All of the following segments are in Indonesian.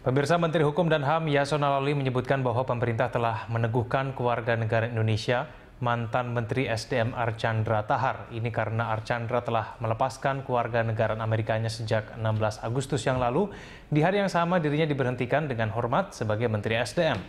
Pemirsa Menteri Hukum dan HAM Yasona Lawli menyebutkan bahwa pemerintah telah meneguhkan keluarga negara Indonesia mantan Menteri SDM Archandra Tahar. Ini karena Archandra telah melepaskan keluarga negara Amerikanya sejak 16 Agustus yang lalu. Di hari yang sama dirinya diberhentikan dengan hormat sebagai Menteri SDM.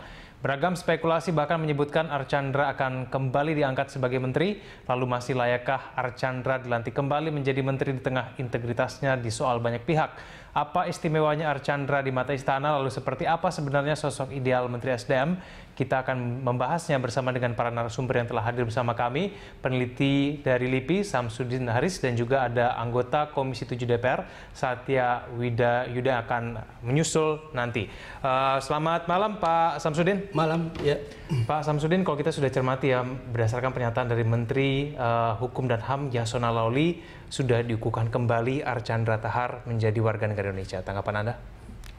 Beragam spekulasi bahkan menyebutkan Archandra akan kembali diangkat sebagai menteri, lalu masih layakkah Archandra dilantik kembali menjadi menteri di tengah integritasnya di soal banyak pihak? Apa istimewanya Archandra di mata istana, lalu seperti apa sebenarnya sosok ideal Menteri SDM? Kita akan membahasnya bersama dengan para narasumber yang telah hadir bersama kami, peneliti dari LIPI, Samsudin Haris, dan juga ada anggota Komisi 7 DPR, Satya Wida Yuda akan menyusul nanti. Uh, selamat malam Pak Samsudin malam ya. Pak Samsudin, kalau kita sudah cermati ya, berdasarkan pernyataan dari Menteri uh, Hukum dan HAM Yasona Lawli, sudah diukuhkan kembali Archandra Tahar menjadi warga negara Indonesia. Tanggapan Anda?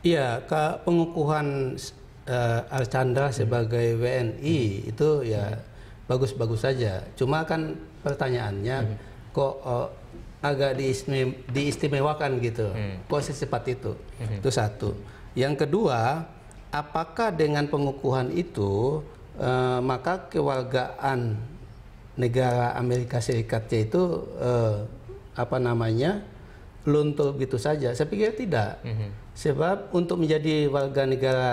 Iya, ke pengukuhan uh, Archandra sebagai WNI hmm. itu ya bagus-bagus hmm. saja. Cuma kan pertanyaannya hmm. kok uh, agak diistime, diistimewakan gitu. Hmm. Kok secepat itu? Hmm. Itu satu. Yang kedua, apakah dengan pengukuhan itu eh, maka kewargaan negara Amerika Serikat itu eh, apa namanya luntur gitu saja? Saya pikir tidak. Mm -hmm. Sebab untuk menjadi warga negara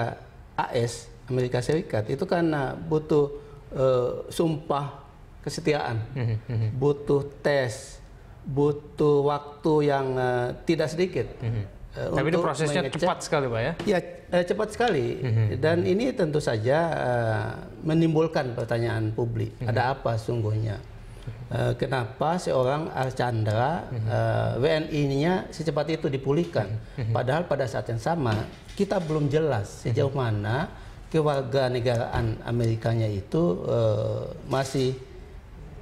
AS Amerika Serikat itu karena butuh eh, sumpah kesetiaan, mm -hmm. butuh tes, butuh waktu yang eh, tidak sedikit. Mm -hmm Uh, Tapi ini prosesnya cepat sekali, Pak ya? Ya, eh, cepat sekali. Mm -hmm. Dan ini tentu saja uh, menimbulkan pertanyaan publik. Mm -hmm. Ada apa sungguhnya? Uh, kenapa seorang Archandra mm -hmm. uh, WNI-nya secepat itu dipulihkan? Mm -hmm. Padahal pada saat yang sama kita belum jelas sejauh mm -hmm. mana kewarganegaraan Amerikanya itu uh, masih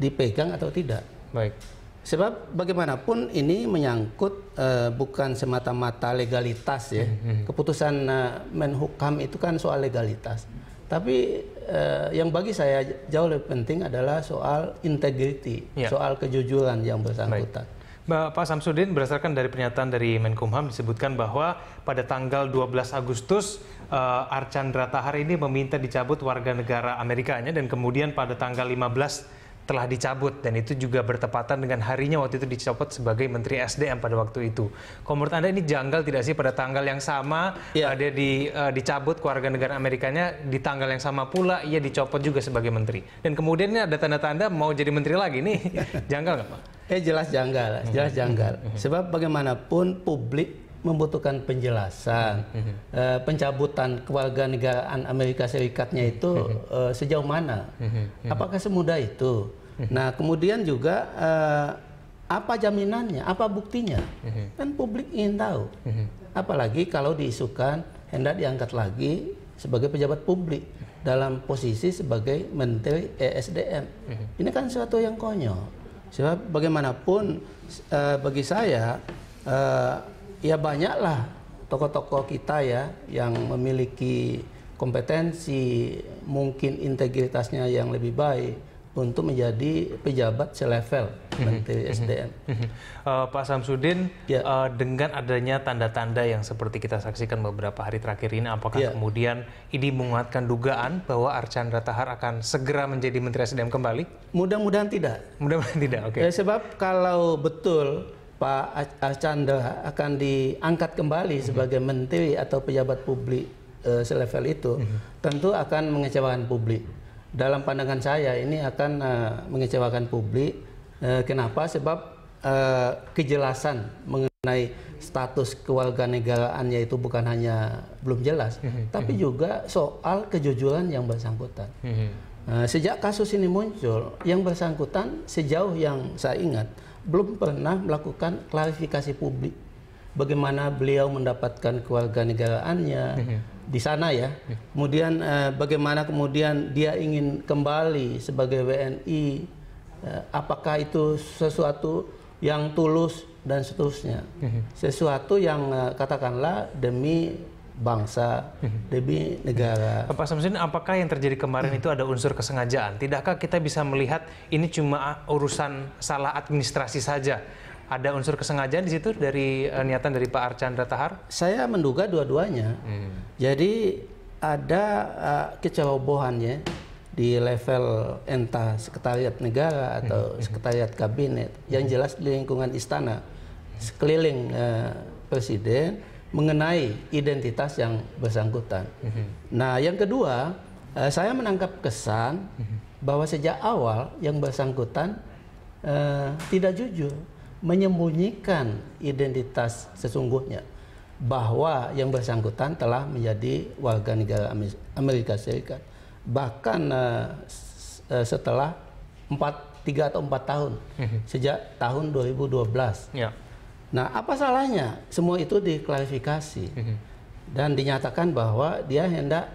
dipegang atau tidak. Baik. Sebab bagaimanapun ini menyangkut uh, bukan semata-mata legalitas ya. Mm -hmm. Keputusan uh, Menhukam itu kan soal legalitas. Tapi uh, yang bagi saya jauh lebih penting adalah soal integriti, yeah. soal kejujuran yang bersangkutan. Baik. Pak Samsudin, berdasarkan dari pernyataan dari Menkumham disebutkan bahwa pada tanggal 12 Agustus Archandra Tahar ini meminta dicabut warga negara Amerikanya dan kemudian pada tanggal 15 telah dicabut dan itu juga bertepatan dengan harinya waktu itu dicopot sebagai Menteri SDM pada waktu itu. Kalau menurut Anda ini janggal tidak sih pada tanggal yang sama yeah. ada di uh, dicabut keluarga negara Amerikanya di tanggal yang sama pula ia dicopot juga sebagai menteri. Dan kemudian ini ada tanda-tanda mau jadi menteri lagi nih. janggal nggak Pak? Eh jelas janggal, mhm. jelas janggal. Mhm. Mhm. Sebab bagaimanapun publik membutuhkan penjelasan uh, pencabutan kewarganegaraan Amerika Serikatnya itu uh, sejauh mana apakah semudah itu Nah, kemudian juga uh, apa jaminannya, apa buktinya? Kan publik ingin tahu. Apalagi kalau diisukan hendak diangkat lagi sebagai pejabat publik dalam posisi sebagai menteri ESDM. Ini kan sesuatu yang konyol. Sebab bagaimanapun uh, bagi saya uh, ya banyaklah tokoh-tokoh kita ya yang memiliki kompetensi, mungkin integritasnya yang lebih baik, untuk menjadi pejabat selevel Menteri mhm. SDM. Mhm. Uh, mhm. eh, Pak Samsudin, yeah. Ya. uh, dengan adanya tanda-tanda yang seperti kita saksikan beberapa hari terakhir ini, apakah yeah. kemudian ini menguatkan dugaan bahwa Archandra Tahar akan segera menjadi Menteri SDM kembali? Mudah-mudahan tidak. Mudah-mudahan tidak, oke. Okay. Ya, sebab kalau betul Pak Archandra akan diangkat kembali sebagai menteri atau pejabat publik selevel eh, itu, tentu akan mengecewakan publik dalam pandangan saya ini akan uh, mengecewakan publik. Uh, kenapa? Sebab uh, kejelasan mengenai status kewarganegaraan yaitu bukan hanya belum jelas, hmm, hmm, tapi hmm. juga soal kejujuran yang bersangkutan. Uh, sejak kasus ini muncul, yang bersangkutan sejauh yang saya ingat belum pernah melakukan klarifikasi publik bagaimana beliau mendapatkan kewarganegaraannya di sana ya. ya. Kemudian eh, bagaimana kemudian dia ingin kembali sebagai WNI, eh, apakah itu sesuatu yang tulus dan seterusnya, ya, ya. sesuatu yang eh, katakanlah demi bangsa, demi negara. Pak Samsin, apakah yang terjadi kemarin itu ada unsur kesengajaan? Tidakkah kita bisa melihat ini cuma ah, urusan salah administrasi saja? ada unsur kesengajaan di situ dari uh, niatan dari Pak Archandra Tahar? Saya menduga dua-duanya. Hmm. Jadi ada uh, ya di level entah sekretariat negara atau hmm. sekretariat kabinet yang jelas di lingkungan istana sekeliling uh, presiden mengenai identitas yang bersangkutan. Hmm. Nah, yang kedua, uh, saya menangkap kesan hmm. bahwa sejak awal yang bersangkutan uh, tidak jujur menyembunyikan identitas sesungguhnya bahwa yang bersangkutan telah menjadi warga negara Amerika Serikat bahkan uh, setelah 4 3 atau 4 tahun mhm. sejak tahun 2012. Ya. Nah, apa salahnya? Semua itu diklarifikasi mhm. dan dinyatakan bahwa dia hendak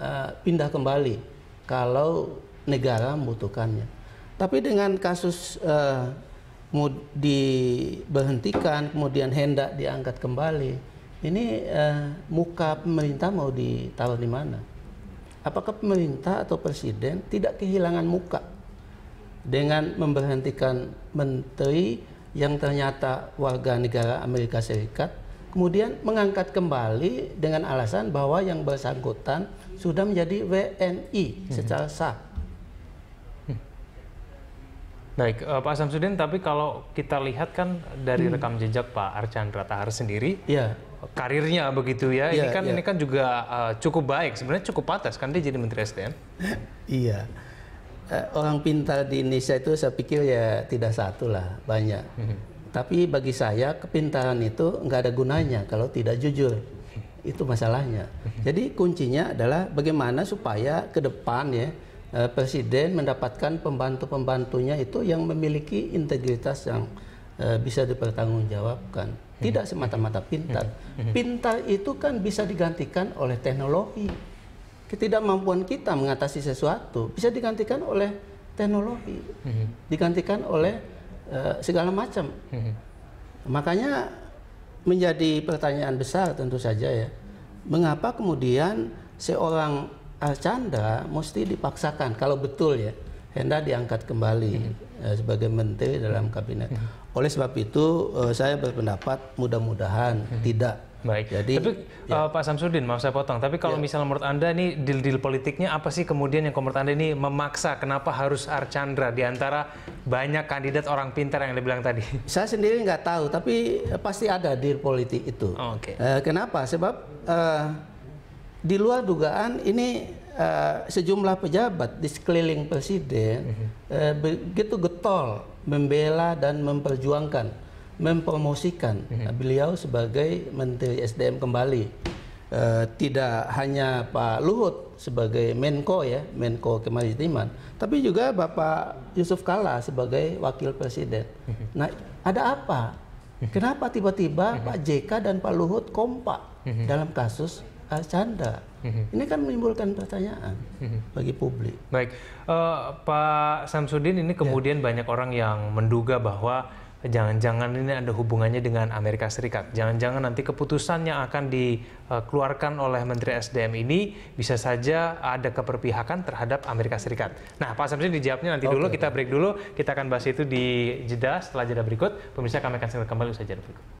uh, pindah kembali kalau negara membutuhkannya. Tapi dengan kasus uh, diberhentikan, kemudian hendak diangkat kembali. Ini eh, muka pemerintah mau ditaruh di mana? Apakah pemerintah atau presiden tidak kehilangan muka dengan memberhentikan menteri yang ternyata warga negara Amerika Serikat, kemudian mengangkat kembali dengan alasan bahwa yang bersangkutan sudah menjadi WNI hmm. secara sah Baik, uh, Pak Samsudin, tapi kalau kita lihat kan dari hmm. rekam jejak Pak Archandra Tahar sendiri, yeah. karirnya begitu ya, yeah, ini iya, kan yeah. ini kan juga uh, cukup baik, sebenarnya cukup pantas kan dia jadi Menteri SDM. iya, uh, orang pintar di Indonesia itu saya pikir ya tidak satu lah, banyak. Hmm. Tapi bagi saya kepintaran itu nggak ada gunanya kalau tidak jujur, hmm. itu masalahnya. Hmm. Jadi kuncinya adalah bagaimana supaya ke depan ya Eh, presiden mendapatkan pembantu-pembantunya itu yang memiliki integritas yang eh, bisa dipertanggungjawabkan. Hmm. Tidak semata-mata pintar. Hmm. Hmm. Pintar itu kan bisa digantikan oleh teknologi. Ketidakmampuan kita mengatasi sesuatu bisa digantikan oleh teknologi, digantikan oleh eh, segala macam. Makanya menjadi pertanyaan besar tentu saja ya, mengapa kemudian seorang Archandra mesti dipaksakan kalau betul ya Hendra diangkat kembali -hmm. uh, sebagai menteri dalam kabinet. -hmm. Oleh sebab itu uh, saya berpendapat mudah-mudahan -hmm. tidak Baik. Jadi, tapi ya. uh, Pak Samsudin, maaf saya potong. Tapi kalau ya. misalnya menurut anda ini deal-deal politiknya apa sih kemudian yang menurut anda ini memaksa? Kenapa harus Archandra diantara banyak kandidat orang pintar yang dibilang tadi? Saya sendiri nggak tahu, tapi pasti ada deal politik itu. Oh, Oke. Okay. Uh, kenapa? Sebab uh, di luar dugaan ini uh, sejumlah pejabat di sekeliling presiden uh, begitu getol membela dan memperjuangkan, mempromosikan uh, beliau sebagai Menteri SDM kembali. Uh, tidak hanya Pak Luhut sebagai Menko ya, Menko Kemaritiman, tapi juga Bapak Yusuf Kala sebagai Wakil Presiden. Mhm. Nah, ada apa? Kenapa tiba-tiba Pak JK dan Pak Luhut kompak dalam kasus Ah, canda. Mhm. Ini kan menimbulkan pertanyaan mhm. bagi publik. Baik, uh, Pak Samsudin, ini kemudian ya. banyak orang yang menduga bahwa jangan-jangan ini ada hubungannya dengan Amerika Serikat. Jangan-jangan nanti keputusan yang akan dikeluarkan oleh Menteri SDM ini bisa saja ada keperpihakan terhadap Amerika Serikat. Nah, Pak Samsudin dijawabnya nanti okay. dulu. Kita break dulu. Kita akan bahas itu di jeda. Setelah jeda berikut, pemirsa kami akan segera kembali usai jeda berikut.